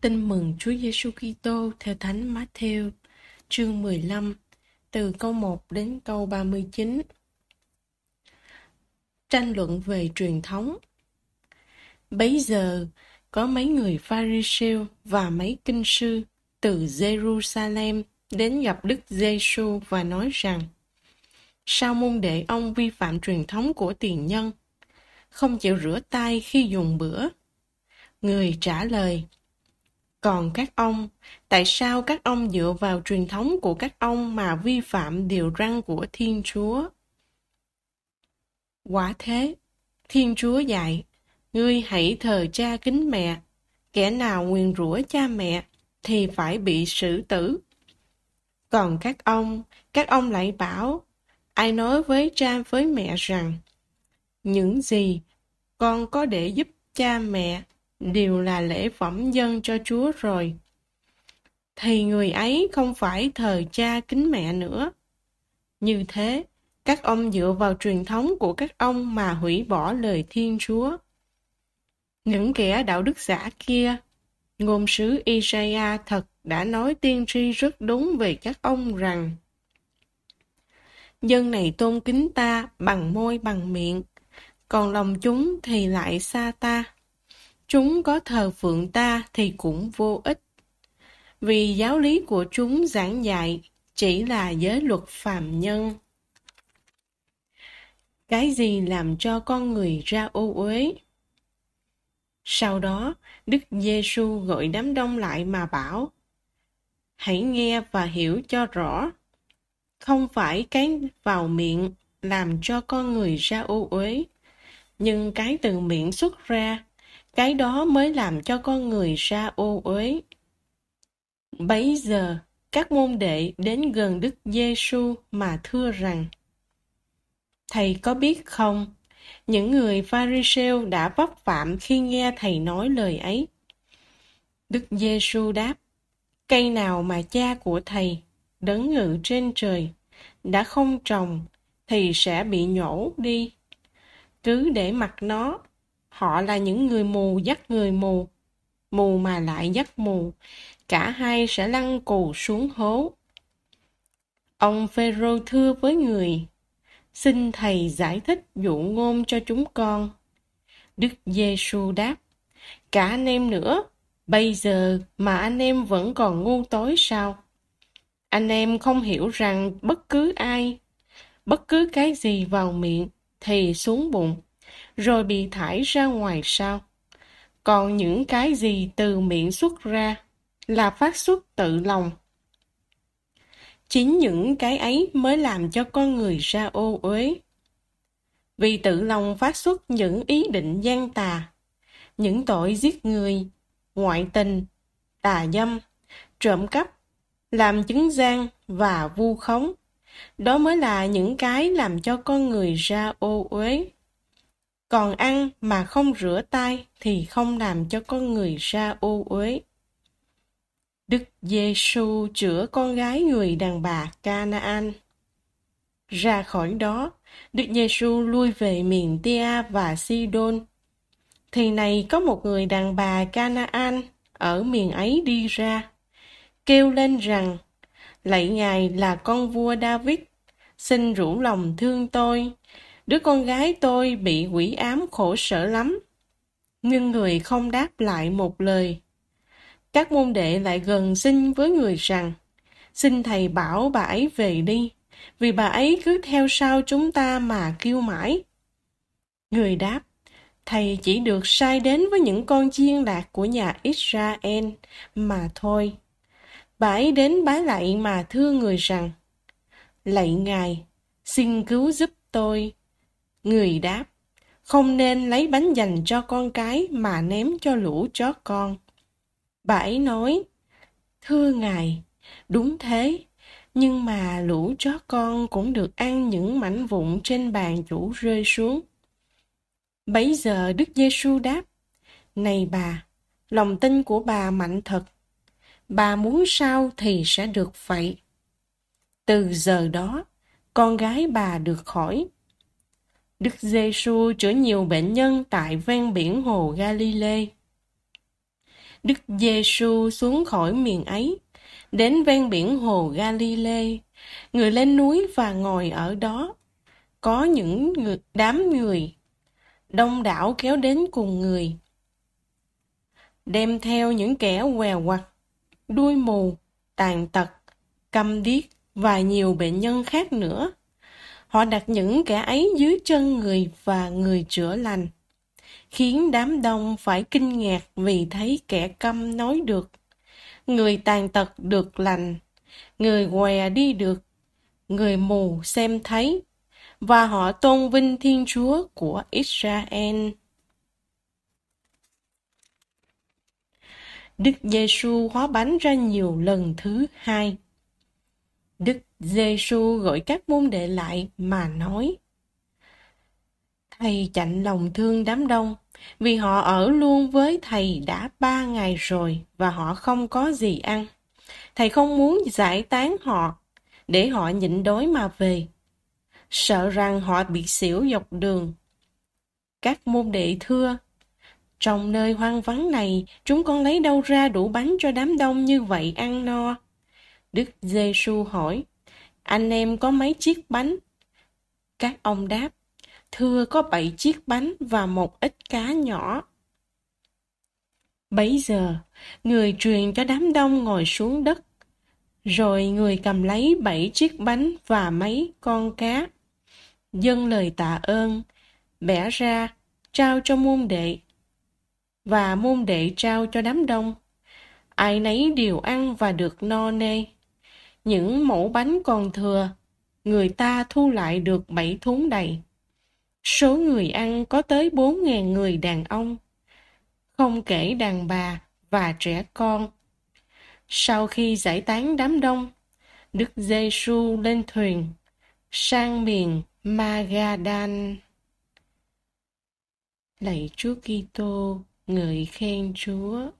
Tin mừng Chúa Giêsu Kitô theo Thánh Matthew, chương 15, từ câu 1 đến câu 39. Tranh luận về truyền thống. Bấy giờ có mấy người pharisêu và mấy kinh sư từ Jerusalem đến gặp Đức Giêsu và nói rằng: Sao môn đệ ông vi phạm truyền thống của tiền nhân, không chịu rửa tay khi dùng bữa? Người trả lời: còn các ông tại sao các ông dựa vào truyền thống của các ông mà vi phạm điều răn của thiên chúa quả thế thiên chúa dạy ngươi hãy thờ cha kính mẹ kẻ nào nguyền rủa cha mẹ thì phải bị xử tử còn các ông các ông lại bảo ai nói với cha với mẹ rằng những gì con có để giúp cha mẹ đều là lễ phẩm dân cho Chúa rồi. Thì người ấy không phải thờ cha kính mẹ nữa. Như thế, các ông dựa vào truyền thống của các ông mà hủy bỏ lời Thiên Chúa. Những kẻ đạo đức giả kia, ngôn sứ Isaiah thật đã nói tiên tri rất đúng về các ông rằng Dân này tôn kính ta bằng môi bằng miệng, còn lòng chúng thì lại xa ta chúng có thờ phượng ta thì cũng vô ích. Vì giáo lý của chúng giảng dạy chỉ là giới luật phàm nhân. Cái gì làm cho con người ra ô uế? Sau đó, Đức Giêsu gọi đám đông lại mà bảo: Hãy nghe và hiểu cho rõ, không phải cái vào miệng làm cho con người ra ô uế, nhưng cái từ miệng xuất ra cái đó mới làm cho con người ra ô uế bấy giờ các môn đệ đến gần đức giê giêsu mà thưa rằng thầy có biết không những người pharisêu đã vấp phạm khi nghe thầy nói lời ấy đức giê giêsu đáp cây nào mà cha của thầy đấng ngự trên trời đã không trồng thì sẽ bị nhổ đi cứ để mặc nó Họ là những người mù dắt người mù, mù mà lại dắt mù. Cả hai sẽ lăn cù xuống hố. Ông Phêrô thưa với người, xin thầy giải thích dụ ngôn cho chúng con. Đức Giêsu đáp, cả anh em nữa, bây giờ mà anh em vẫn còn ngu tối sao? Anh em không hiểu rằng bất cứ ai, bất cứ cái gì vào miệng thì xuống bụng rồi bị thải ra ngoài sao? Còn những cái gì từ miệng xuất ra là phát xuất tự lòng. Chính những cái ấy mới làm cho con người ra ô uế. Vì tự lòng phát xuất những ý định gian tà, những tội giết người, ngoại tình, tà dâm, trộm cắp, làm chứng gian và vu khống. Đó mới là những cái làm cho con người ra ô uế còn ăn mà không rửa tay thì không làm cho con người ra ô uế. Đức Giêsu chữa con gái người đàn bà Canaan. Ra khỏi đó, Đức Giêsu lui về miền Tia và Sidon. Thì này có một người đàn bà Canaan ở miền ấy đi ra, kêu lên rằng: Lạy Ngài là con vua David, xin rủ lòng thương tôi Đứa con gái tôi bị quỷ ám khổ sở lắm. Nhưng người không đáp lại một lời. Các môn đệ lại gần xin với người rằng, xin thầy bảo bà ấy về đi, vì bà ấy cứ theo sau chúng ta mà kêu mãi. Người đáp, thầy chỉ được sai đến với những con chiên lạc của nhà Israel mà thôi. Bà ấy đến bái lại mà thưa người rằng, lạy ngài, xin cứu giúp tôi, Người đáp, không nên lấy bánh dành cho con cái mà ném cho lũ chó con. Bà ấy nói, thưa ngài, đúng thế, nhưng mà lũ chó con cũng được ăn những mảnh vụn trên bàn chủ rơi xuống. Bấy giờ Đức Giêsu đáp, này bà, lòng tin của bà mạnh thật, bà muốn sao thì sẽ được vậy. Từ giờ đó, con gái bà được khỏi Đức Giêsu chữa nhiều bệnh nhân tại ven biển hồ Galilee. Đức Giêsu xuống khỏi miền ấy, đến ven biển hồ Galilee, người lên núi và ngồi ở đó. Có những người, đám người đông đảo kéo đến cùng người, đem theo những kẻ què quặt, đuôi mù, tàn tật, câm điếc và nhiều bệnh nhân khác nữa Họ đặt những kẻ ấy dưới chân người và người chữa lành, khiến đám đông phải kinh ngạc vì thấy kẻ câm nói được, người tàn tật được lành, người què đi được, người mù xem thấy, và họ tôn vinh Thiên Chúa của Israel. Đức Giêsu hóa bánh ra nhiều lần thứ hai. Đức Giêsu gọi các môn đệ lại mà nói: Thầy chạnh lòng thương đám đông, vì họ ở luôn với thầy đã ba ngày rồi và họ không có gì ăn. Thầy không muốn giải tán họ, để họ nhịn đói mà về. Sợ rằng họ bị xỉu dọc đường. Các môn đệ thưa, trong nơi hoang vắng này, chúng con lấy đâu ra đủ bánh cho đám đông như vậy ăn no? Đức Giêsu hỏi, anh em có mấy chiếc bánh? Các ông đáp, thưa có bảy chiếc bánh và một ít cá nhỏ. Bấy giờ, người truyền cho đám đông ngồi xuống đất, rồi người cầm lấy bảy chiếc bánh và mấy con cá. Dâng lời tạ ơn, bẻ ra, trao cho môn đệ, và môn đệ trao cho đám đông. Ai nấy đều ăn và được no nê những mẫu bánh còn thừa, người ta thu lại được bảy thúng đầy. Số người ăn có tới bốn ngàn người đàn ông, không kể đàn bà và trẻ con. Sau khi giải tán đám đông, Đức giê Giêsu lên thuyền sang miền Magadan. Lạy Chúa Kitô, người khen Chúa.